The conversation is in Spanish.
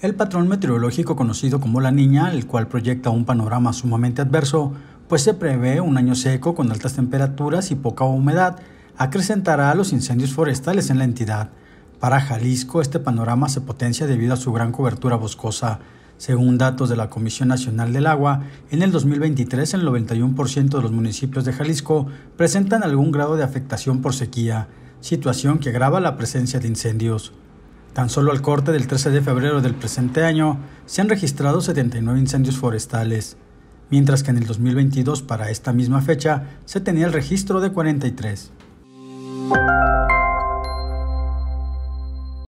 El patrón meteorológico conocido como la niña, el cual proyecta un panorama sumamente adverso, pues se prevé un año seco con altas temperaturas y poca humedad, acrecentará los incendios forestales en la entidad. Para Jalisco, este panorama se potencia debido a su gran cobertura boscosa. Según datos de la Comisión Nacional del Agua, en el 2023 el 91% de los municipios de Jalisco presentan algún grado de afectación por sequía, situación que agrava la presencia de incendios. Tan solo al corte del 13 de febrero del presente año se han registrado 79 incendios forestales, mientras que en el 2022 para esta misma fecha se tenía el registro de 43.